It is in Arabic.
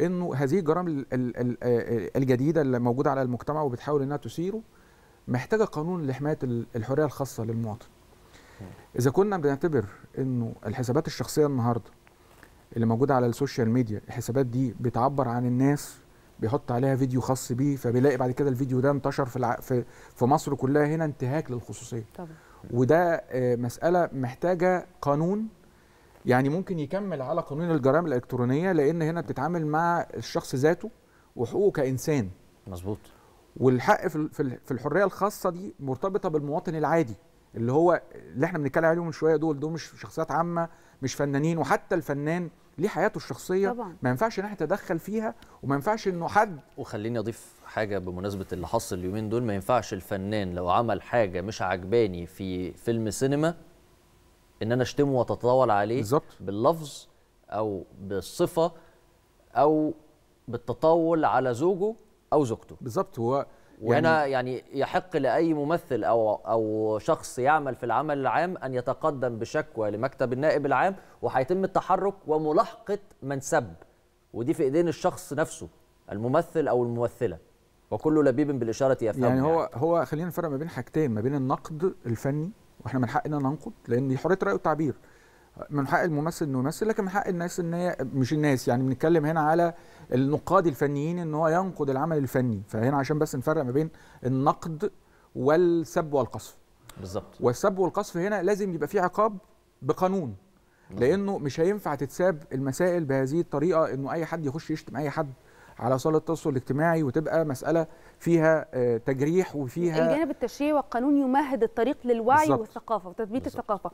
انه هذه الجرائم الجديده اللي موجوده على المجتمع وبتحاول انها تثيره محتاجه قانون لحمايه الحريه الخاصه للمواطن. اذا كنا بنعتبر انه الحسابات الشخصيه النهارده اللي موجوده على السوشيال ميديا الحسابات دي بتعبر عن الناس بيحط عليها فيديو خاص بيه فبيلاقي بعد كده الفيديو ده انتشر في الع... في في مصر كلها هنا انتهاك للخصوصيه طبعا. وده مساله محتاجه قانون يعني ممكن يكمل على قانون الجرائم الالكترونيه لان هنا بتتعامل مع الشخص ذاته وحقوقه كانسان مظبوط والحق في الحريه الخاصه دي مرتبطه بالمواطن العادي اللي هو اللي احنا بنتكلم عليهم من شويه دول دول مش شخصيات عامه مش فنانين وحتى الفنان ليه حياته الشخصيه طبعا. ما ينفعش ان احنا نتدخل فيها وما ينفعش انه حد وخليني اضيف حاجه بمناسبه اللي حصل اليومين دول ما ينفعش الفنان لو عمل حاجه مش عجباني في فيلم سينما ان انا اشتمه واتطاول عليه بالظبط باللفظ او بالصفه او بالتطاول على زوجه او زوجته بالظبط هو وهنا يعني, يعني يحق لاي ممثل او او شخص يعمل في العمل العام ان يتقدم بشكوى لمكتب النائب العام وهيتم التحرك وملاحقه من سب ودي في ايدين الشخص نفسه الممثل او الممثله وكل لبيب بالاشاره يفهم يعني هو يعني. هو خلينا نفرق ما بين حاجتين ما بين النقد الفني واحنا من حقنا ننقد لان دي حريه راي وتعبير من حق الممثل انه يمثل لكن من حق الناس ان هي مش الناس يعني بنتكلم هنا على النقاد الفنيين ان هو ينقد العمل الفني فهنا عشان بس نفرق ما بين النقد والسب والقصف بالظبط والسب والقصف هنا لازم يبقى فيه عقاب بقانون لانه مش هينفع تتساب المسائل بهذه الطريقه انه اي حد يخش يشتم اي حد على وسائل التواصل الاجتماعي وتبقى مساله فيها آه، تجريح وفيها الجانب التشريعي والقانون يمهد الطريق للوعي بالزبط. والثقافه وتثبيت الثقافه